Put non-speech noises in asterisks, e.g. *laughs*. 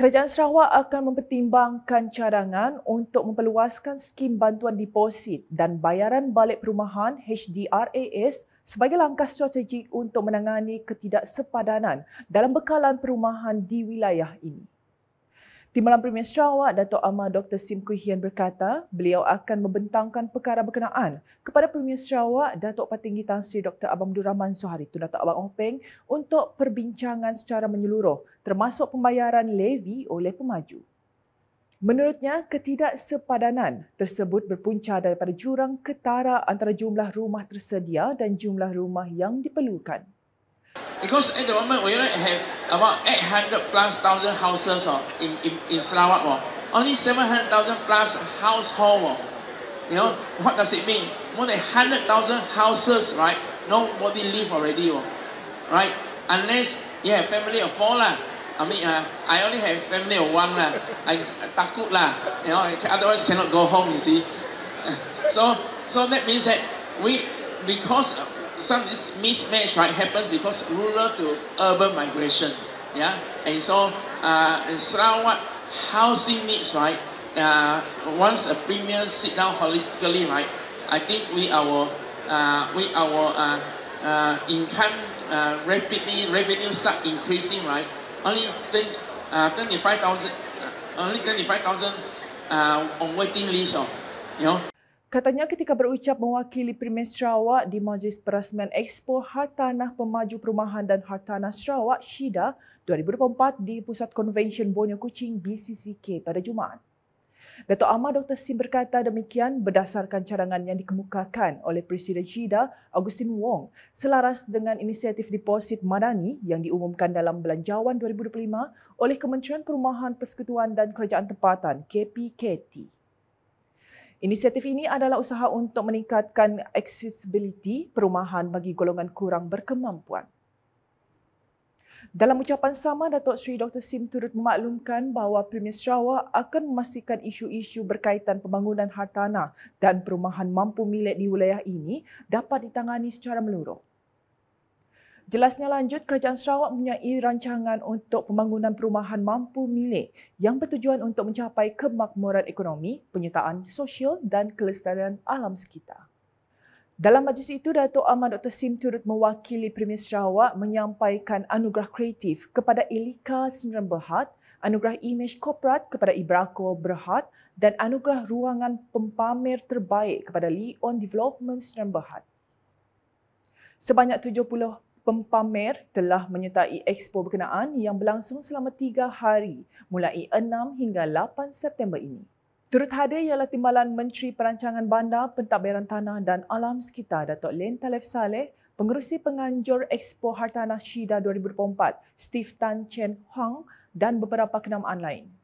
Kerajaan Sarawak akan mempertimbangkan cadangan untuk memperluaskan skim bantuan deposit dan bayaran balik perumahan HDRAS sebagai langkah strategik untuk menangani ketidaksepadanan dalam bekalan perumahan di wilayah ini. Di malam Premier Sarawak, Datuk Amar Dr. Sim Kui Hian berkata beliau akan membentangkan perkara berkenaan kepada Premier Sarawak, Datuk Patinggi Tan Sri Dr. Abang Abdul Rahman Zuhari tu Dato' Abang Openg untuk perbincangan secara menyeluruh termasuk pembayaran levy oleh pemaju. Menurutnya, ketidaksepadanan tersebut berpunca daripada jurang ketara antara jumlah rumah tersedia dan jumlah rumah yang diperlukan. Because at the moment, we have about 800 plus thousand houses oh, in, in, in Sarawak. Oh. Only 700,000 plus house Oh. You know, what does it mean? More than 100,000 houses, right? Nobody live already. Oh. Right? Unless you have family of four. Lah. I mean, uh, I only have family of one. Lah. I, I takut. Lah. You know, otherwise cannot go home, you see. *laughs* so, so that means that we, because some this mismatch right happens because rural to urban migration. Yeah, and so uh, in Sarawak housing needs right. Uh, once a premier sit down holistically right, I think we our uh, we our uh, uh, income uh, rapidly revenue start increasing right. Only uh, 25,000 uh, only 25,000 uh, on waiting list. Oh, you know. Katanya ketika berucap mewakili Premier Sarawak di Majlis Perasmian Expo Hartanah Pemaju Perumahan dan Hartanah Sarawak SHIDA 2024 di Pusat Convention Bonyo Kuching BCCK pada Jumaat. Dato' Ahmad Dr. Sim berkata demikian berdasarkan cadangan yang dikemukakan oleh Presiden SHIDA Augustine Wong selaras dengan inisiatif deposit madani yang diumumkan dalam Belanjawan 2025 oleh Kementerian Perumahan Persekutuan dan Kerajaan Tempatan KPKT. Inisiatif ini adalah usaha untuk meningkatkan accessibility perumahan bagi golongan kurang berkemampuan. Dalam ucapan sama, Datuk Sri Dr. Sim turut memaklumkan bahawa Premier Sarawak akan memastikan isu-isu berkaitan pembangunan hartanah dan perumahan mampu milik di wilayah ini dapat ditangani secara meluruh. Jelasnya lanjut, Kerajaan Sarawak mempunyai rancangan untuk pembangunan perumahan mampu milik yang bertujuan untuk mencapai kemakmuran ekonomi, penyertaan sosial dan kelestarian alam sekitar. Dalam majlis itu, Datuk Ahmad Dr. Sim turut mewakili Premier Sarawak menyampaikan anugerah kreatif kepada Ilika Sendran Berhad, anugerah Image Koprat kepada Ibrako Berhad dan anugerah ruangan pempamer terbaik kepada Lee On Development Sendran Berhad. Sebanyak 70 pempamer telah menyertai expo berkenaan yang berlangsung selama tiga hari mulai 6 hingga 8 September ini. Turut hadir ialah Timbalan Menteri Perancangan Bandar, Pentadbiran Tanah dan Alam Sekitar Datuk Len Talef Saleh, Pengerusi Penganjur Expo Hartanah Shida 2024, Steve Tan Chen Huang dan beberapa kenamaan lain.